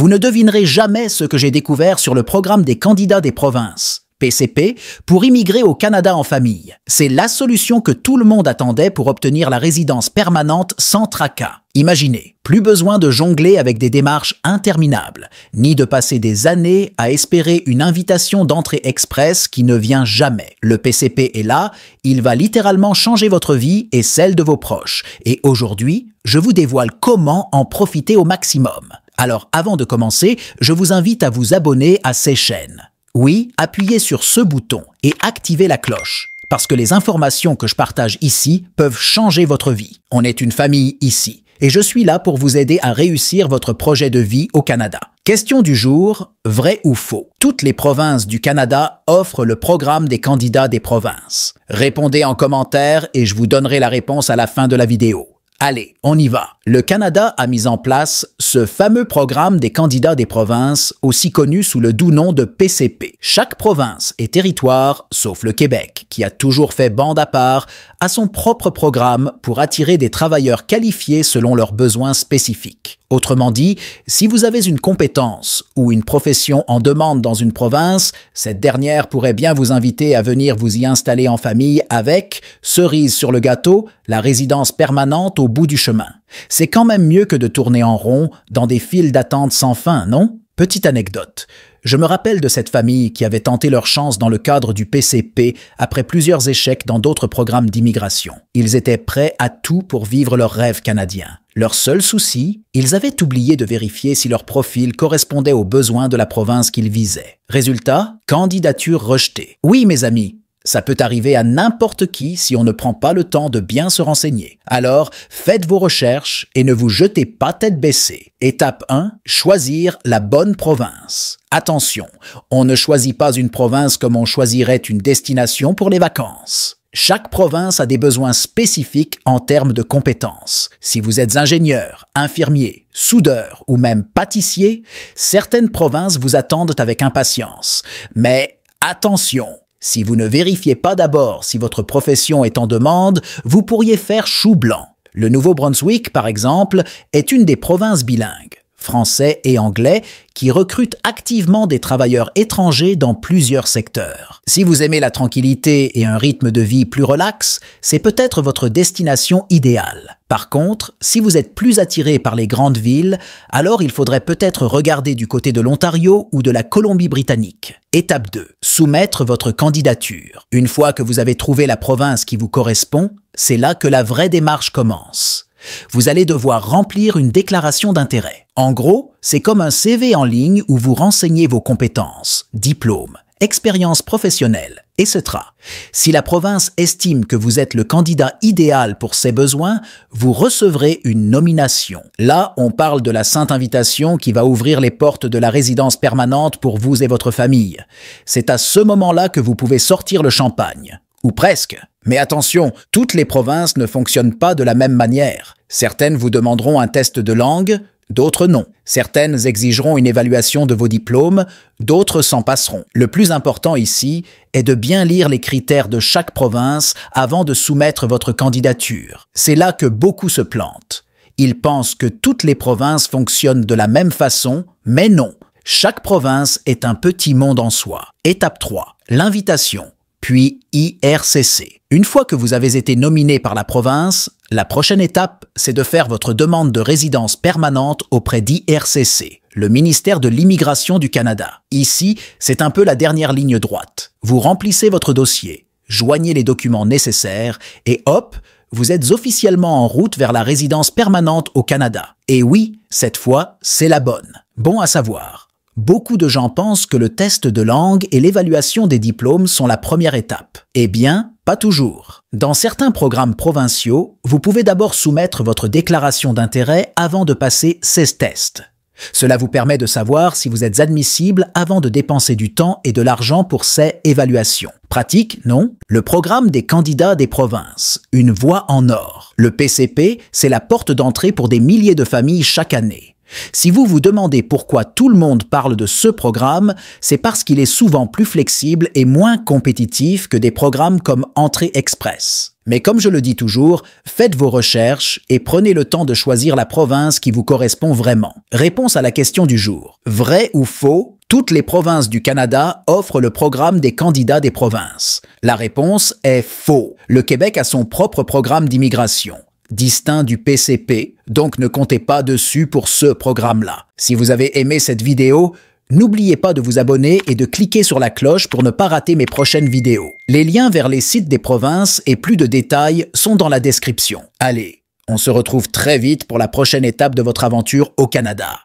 Vous ne devinerez jamais ce que j'ai découvert sur le programme des candidats des provinces. PCP, pour immigrer au Canada en famille. C'est la solution que tout le monde attendait pour obtenir la résidence permanente sans tracas. Imaginez, plus besoin de jongler avec des démarches interminables, ni de passer des années à espérer une invitation d'entrée express qui ne vient jamais. Le PCP est là, il va littéralement changer votre vie et celle de vos proches. Et aujourd'hui, je vous dévoile comment en profiter au maximum. Alors avant de commencer, je vous invite à vous abonner à ces chaînes. Oui, appuyez sur ce bouton et activez la cloche, parce que les informations que je partage ici peuvent changer votre vie. On est une famille ici, et je suis là pour vous aider à réussir votre projet de vie au Canada. Question du jour, vrai ou faux Toutes les provinces du Canada offrent le programme des candidats des provinces. Répondez en commentaire et je vous donnerai la réponse à la fin de la vidéo. Allez, on y va. Le Canada a mis en place ce fameux programme des candidats des provinces, aussi connu sous le doux nom de PCP. Chaque province et territoire, sauf le Québec, qui a toujours fait bande à part, a son propre programme pour attirer des travailleurs qualifiés selon leurs besoins spécifiques. Autrement dit, si vous avez une compétence ou une profession en demande dans une province, cette dernière pourrait bien vous inviter à venir vous y installer en famille avec, cerise sur le gâteau, la résidence permanente au bout du chemin. C'est quand même mieux que de tourner en rond dans des files d'attente sans fin, non? Petite anecdote. Je me rappelle de cette famille qui avait tenté leur chance dans le cadre du PCP après plusieurs échecs dans d'autres programmes d'immigration. Ils étaient prêts à tout pour vivre leur rêve canadien. Leur seul souci, ils avaient oublié de vérifier si leur profil correspondait aux besoins de la province qu'ils visaient. Résultat, candidature rejetée. Oui, mes amis, ça peut arriver à n'importe qui si on ne prend pas le temps de bien se renseigner. Alors, faites vos recherches et ne vous jetez pas tête baissée. Étape 1, choisir la bonne province. Attention, on ne choisit pas une province comme on choisirait une destination pour les vacances. Chaque province a des besoins spécifiques en termes de compétences. Si vous êtes ingénieur, infirmier, soudeur ou même pâtissier, certaines provinces vous attendent avec impatience. Mais attention, si vous ne vérifiez pas d'abord si votre profession est en demande, vous pourriez faire chou blanc. Le Nouveau-Brunswick, par exemple, est une des provinces bilingues français et anglais, qui recrutent activement des travailleurs étrangers dans plusieurs secteurs. Si vous aimez la tranquillité et un rythme de vie plus relax, c'est peut-être votre destination idéale. Par contre, si vous êtes plus attiré par les grandes villes, alors il faudrait peut-être regarder du côté de l'Ontario ou de la Colombie-Britannique. Étape 2. Soumettre votre candidature. Une fois que vous avez trouvé la province qui vous correspond, c'est là que la vraie démarche commence. Vous allez devoir remplir une déclaration d'intérêt. En gros, c'est comme un CV en ligne où vous renseignez vos compétences, diplômes, expérience professionnelles, etc. Si la province estime que vous êtes le candidat idéal pour ses besoins, vous recevrez une nomination. Là, on parle de la sainte invitation qui va ouvrir les portes de la résidence permanente pour vous et votre famille. C'est à ce moment-là que vous pouvez sortir le champagne. Ou presque. Mais attention, toutes les provinces ne fonctionnent pas de la même manière. Certaines vous demanderont un test de langue, d'autres non. Certaines exigeront une évaluation de vos diplômes, d'autres s'en passeront. Le plus important ici est de bien lire les critères de chaque province avant de soumettre votre candidature. C'est là que beaucoup se plantent. Ils pensent que toutes les provinces fonctionnent de la même façon, mais non. Chaque province est un petit monde en soi. Étape 3. L'invitation puis IRCC. Une fois que vous avez été nominé par la province, la prochaine étape, c'est de faire votre demande de résidence permanente auprès d'IRCC, le ministère de l'Immigration du Canada. Ici, c'est un peu la dernière ligne droite. Vous remplissez votre dossier, joignez les documents nécessaires et hop, vous êtes officiellement en route vers la résidence permanente au Canada. Et oui, cette fois, c'est la bonne. Bon à savoir. Beaucoup de gens pensent que le test de langue et l'évaluation des diplômes sont la première étape. Eh bien, pas toujours. Dans certains programmes provinciaux, vous pouvez d'abord soumettre votre déclaration d'intérêt avant de passer 16 tests. Cela vous permet de savoir si vous êtes admissible avant de dépenser du temps et de l'argent pour ces évaluations. Pratique, non Le programme des candidats des provinces, une voie en or. Le PCP, c'est la porte d'entrée pour des milliers de familles chaque année. Si vous vous demandez pourquoi tout le monde parle de ce programme, c'est parce qu'il est souvent plus flexible et moins compétitif que des programmes comme Entrée Express. Mais comme je le dis toujours, faites vos recherches et prenez le temps de choisir la province qui vous correspond vraiment. Réponse à la question du jour. Vrai ou faux, toutes les provinces du Canada offrent le programme des candidats des provinces. La réponse est faux. Le Québec a son propre programme d'immigration distinct du PCP, donc ne comptez pas dessus pour ce programme-là. Si vous avez aimé cette vidéo, N'oubliez pas de vous abonner et de cliquer sur la cloche pour ne pas rater mes prochaines vidéos. Les liens vers les sites des provinces et plus de détails sont dans la description. Allez, on se retrouve très vite pour la prochaine étape de votre aventure au Canada.